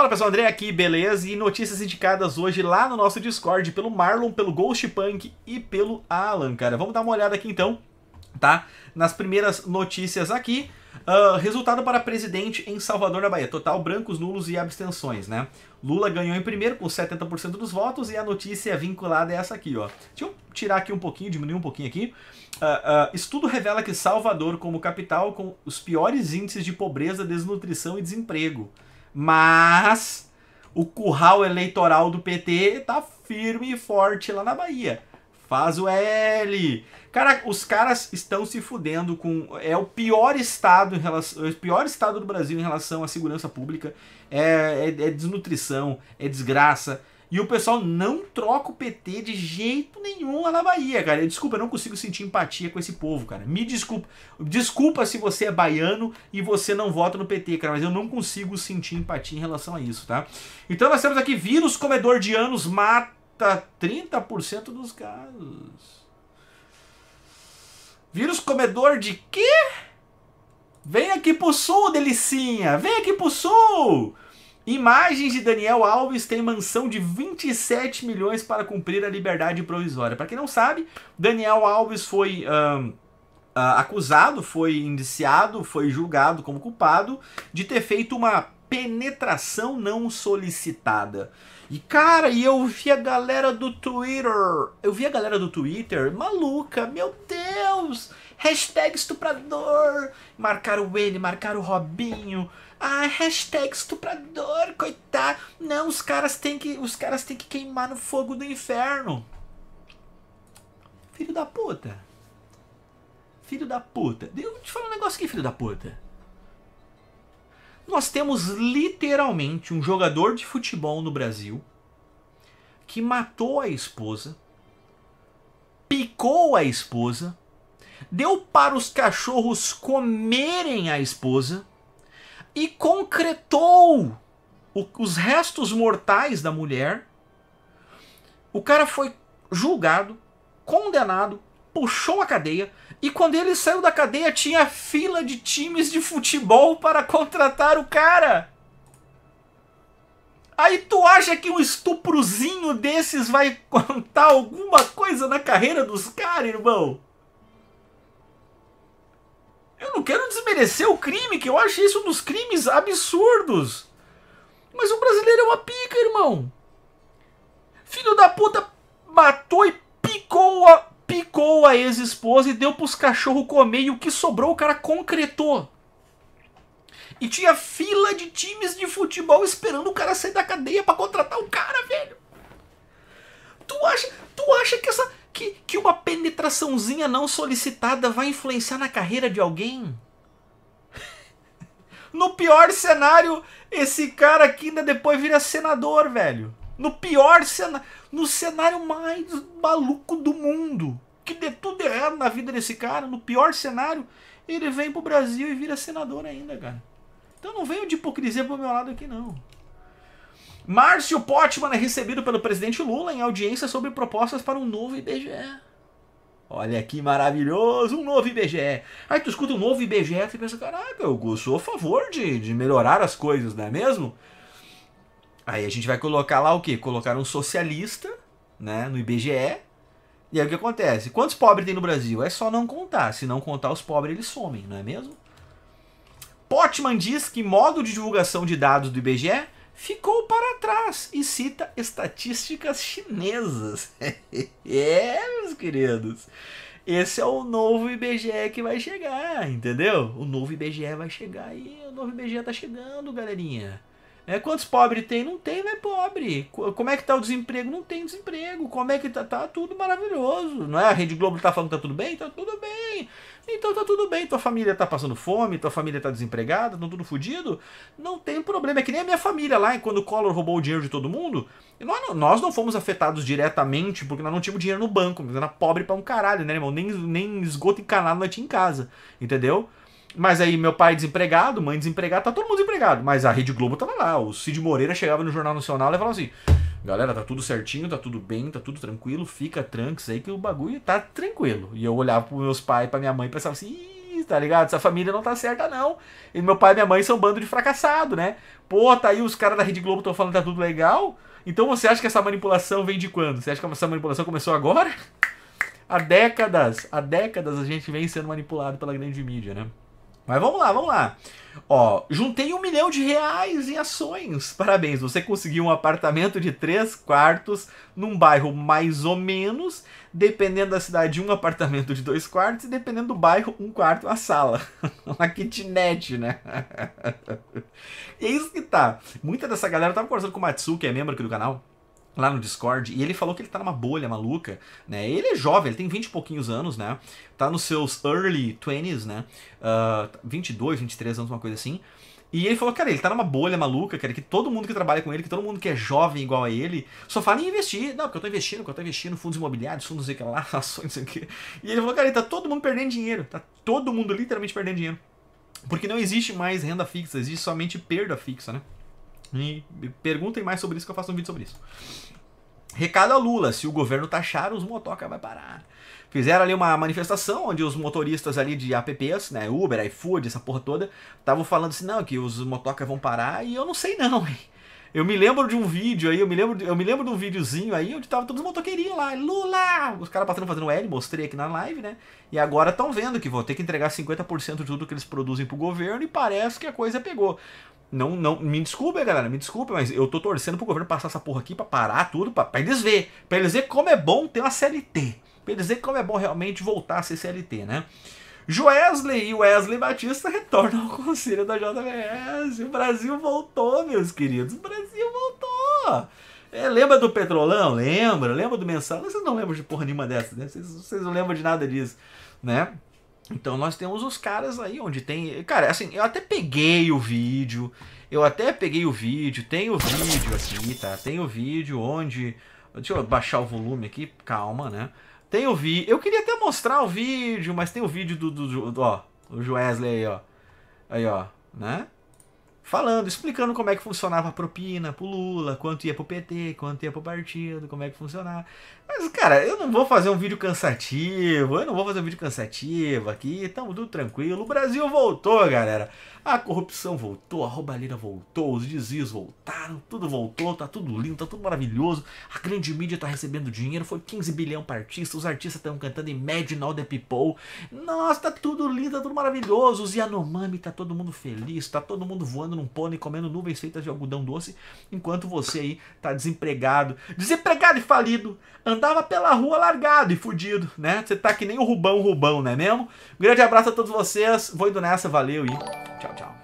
Fala pessoal, André aqui, beleza? E notícias indicadas hoje lá no nosso Discord pelo Marlon, pelo Ghost Punk e pelo Alan, cara. Vamos dar uma olhada aqui então, tá? Nas primeiras notícias aqui. Uh, resultado para presidente em Salvador, na Bahia. Total brancos, nulos e abstenções, né? Lula ganhou em primeiro com 70% dos votos e a notícia vinculada é essa aqui, ó. Deixa eu tirar aqui um pouquinho, diminuir um pouquinho aqui. Uh, uh, estudo revela que Salvador, como capital, com os piores índices de pobreza, desnutrição e desemprego. Mas o curral eleitoral do PT tá firme e forte lá na Bahia. Faz o L. Cara, os caras estão se fudendo com. É o pior estado em relação. É o pior estado do Brasil em relação à segurança pública. É, é, é desnutrição, é desgraça, e o pessoal não troca o PT de jeito nenhum lá na Bahia, cara. Desculpa, eu não consigo sentir empatia com esse povo, cara. Me desculpa. Desculpa se você é baiano e você não vota no PT, cara, mas eu não consigo sentir empatia em relação a isso, tá? Então nós temos aqui vírus comedor de anos mata 30% dos casos. Vírus comedor de quê? Vem aqui pro sul, delicinha! Vem aqui pro sul! Imagens de Daniel Alves têm mansão de 27 milhões para cumprir a liberdade provisória. Para quem não sabe, Daniel Alves foi um, acusado, foi indiciado, foi julgado como culpado de ter feito uma penetração não solicitada. E cara, e eu vi a galera do Twitter, eu vi a galera do Twitter maluca, meu Deus! Hashtag estuprador! Marcaram ele, marcaram o Robinho. Ah, hashtag estuprador, coitado. Não, os caras têm que, os caras têm que queimar no fogo do inferno. Filho da puta. Filho da puta. Deixa eu te falar um negócio aqui, filho da puta. Nós temos literalmente um jogador de futebol no Brasil que matou a esposa, picou a esposa, deu para os cachorros comerem a esposa e concretou o, os restos mortais da mulher. O cara foi julgado, condenado, puxou a cadeia e quando ele saiu da cadeia tinha fila de times de futebol para contratar o cara. Aí tu acha que um estuprozinho desses vai contar alguma coisa na carreira dos caras, irmão? Eu não quero desmerecer o crime, que eu acho isso um dos crimes absurdos. Mas o brasileiro é uma pica, irmão. Filho da puta matou e picou a, picou a ex-esposa e deu pros cachorros comer. E o que sobrou o cara concretou. E tinha fila de times de futebol esperando o cara sair da cadeia para contratar o cara, velho. Tu acha, tu acha que essa que, que uma penetraçãozinha não solicitada vai influenciar na carreira de alguém? No pior cenário, esse cara aqui ainda depois vira senador, velho. No pior cenário. No cenário mais maluco do mundo. Que dê tudo errado na vida desse cara. No pior cenário, ele vem pro Brasil e vira senador ainda, cara. Então não venho de hipocrisia pro meu lado aqui, não. Márcio Potman é recebido pelo presidente Lula em audiência sobre propostas para um novo IBGE. Olha que maravilhoso, um novo IBGE. Aí tu escuta um novo IBGE e pensa, caraca, eu sou a favor de, de melhorar as coisas, não é mesmo? Aí a gente vai colocar lá o quê? Colocar um socialista né, no IBGE. E aí o que acontece? Quantos pobres tem no Brasil? É só não contar. Se não contar, os pobres eles somem, não é mesmo? Potman diz que modo de divulgação de dados do IBGE ficou para trás e cita estatísticas chinesas. é, meus queridos. Esse é o novo IBGE que vai chegar, entendeu? O novo IBGE vai chegar e o novo IBGE tá chegando, galerinha. É, quantos pobres tem? Não tem, não é pobre. Como é que tá o desemprego? Não tem desemprego. Como é que tá? Tá tudo maravilhoso. Não é? A Rede Globo tá falando que tá tudo bem? Tá tudo bem. Então tá tudo bem. Tua família tá passando fome, tua família tá desempregada, tá tudo fodido. Não tem problema. É que nem a minha família lá, quando o Collor roubou o dinheiro de todo mundo. Nós, nós não fomos afetados diretamente porque nós não tínhamos dinheiro no banco. Nós era pobre pra um caralho, né, irmão? Nem, nem esgoto encanado nós tínhamos em casa. Entendeu? Mas aí meu pai desempregado, mãe desempregada, tá todo mundo desempregado. Mas a Rede Globo tava lá. O Cid Moreira chegava no Jornal Nacional e falava assim: Galera, tá tudo certinho, tá tudo bem, tá tudo tranquilo, fica tranques aí que o bagulho tá tranquilo. E eu olhava pros meus pais, pra minha mãe e pensava assim: Ih, tá ligado? Essa família não tá certa não. E meu pai e minha mãe são um bando de fracassado, né? Pô, tá aí os caras da Rede Globo tão falando que tá tudo legal. Então você acha que essa manipulação vem de quando? Você acha que essa manipulação começou agora? Há décadas, há décadas a gente vem sendo manipulado pela grande mídia, né? Mas vamos lá, vamos lá. Ó, juntei um milhão de reais em ações. Parabéns, você conseguiu um apartamento de três quartos num bairro mais ou menos, dependendo da cidade, um apartamento de dois quartos, e dependendo do bairro, um quarto a sala. Uma kitnet, né? é isso que tá. Muita dessa galera tava conversando com o Matsu, que é membro aqui do canal lá no Discord, e ele falou que ele tá numa bolha maluca, né? Ele é jovem, ele tem 20 e pouquinhos anos, né? Tá nos seus early 20s, né? Uh, 22, 23 anos, uma coisa assim. E ele falou, cara, ele tá numa bolha maluca, cara, que todo mundo que trabalha com ele, que todo mundo que é jovem igual a ele, só fala em investir. Não, porque eu tô investindo, porque eu tô investindo, fundos imobiliários, fundos sei que lá, ações, sei o quê. E ele falou, cara, ele tá todo mundo perdendo dinheiro, tá todo mundo literalmente perdendo dinheiro. Porque não existe mais renda fixa, existe somente perda fixa, né? Me perguntem mais sobre isso que eu faço um vídeo sobre isso. Recado a Lula, se o governo taxar, os motoca vai parar. Fizeram ali uma manifestação onde os motoristas ali de apps, né, Uber, iFood, essa porra toda, estavam falando assim, não, que os motoca vão parar, e eu não sei não, hein. Eu me lembro de um vídeo aí, eu me lembro, eu me lembro de um videozinho aí onde tava todos os motoqueirinhos lá, Lula! Os caras passando fazendo L, mostrei aqui na live, né? E agora estão vendo que vão ter que entregar 50% de tudo que eles produzem pro governo e parece que a coisa pegou. Não, não, me desculpa, galera, me desculpa, mas eu tô torcendo pro governo passar essa porra aqui pra parar tudo, pra, pra eles ver, pra eles ver como é bom ter uma CLT, pra eles ver como é bom realmente voltar a ser CLT, né? Joesley e Wesley Batista retornam ao conselho da JBS. O Brasil voltou, meus queridos, o Brasil voltou! É, lembra do Petrolão? Lembra? Lembra do Mensal? Vocês não lembram de porra nenhuma dessas, né? Vocês, vocês não lembram de nada disso, né? Então nós temos os caras aí onde tem. Cara, assim, eu até peguei o vídeo. Eu até peguei o vídeo. Tem o vídeo aqui, tá? Tem o vídeo onde. Deixa eu baixar o volume aqui, calma, né? Tem o vídeo. Eu queria até mostrar o vídeo, mas tem o vídeo do. do, do ó, o Wesley aí, ó. Aí, ó, né? falando, explicando como é que funcionava a propina pro Lula, quanto ia pro PT, quanto ia pro partido, como é que funcionava. Mas, cara, eu não vou fazer um vídeo cansativo, eu não vou fazer um vídeo cansativo aqui, tamo tudo tranquilo. O Brasil voltou, galera. A corrupção voltou, a roubalheira voltou, os desvios voltaram, tudo voltou, tá tudo lindo, tá tudo maravilhoso. A grande mídia tá recebendo dinheiro, foi 15 bilhão pra artista, os artistas estão cantando em Imagine All the People. Nossa, tá tudo lindo, tá tudo maravilhoso. Os Yanomami, tá todo mundo feliz, tá todo mundo voando um pônei, comendo nuvens feitas de algodão doce, enquanto você aí tá desempregado, desempregado e falido, andava pela rua largado e fudido, né? Você tá que nem o Rubão Rubão, não é mesmo? Um grande abraço a todos vocês, vou indo nessa, valeu e tchau, tchau.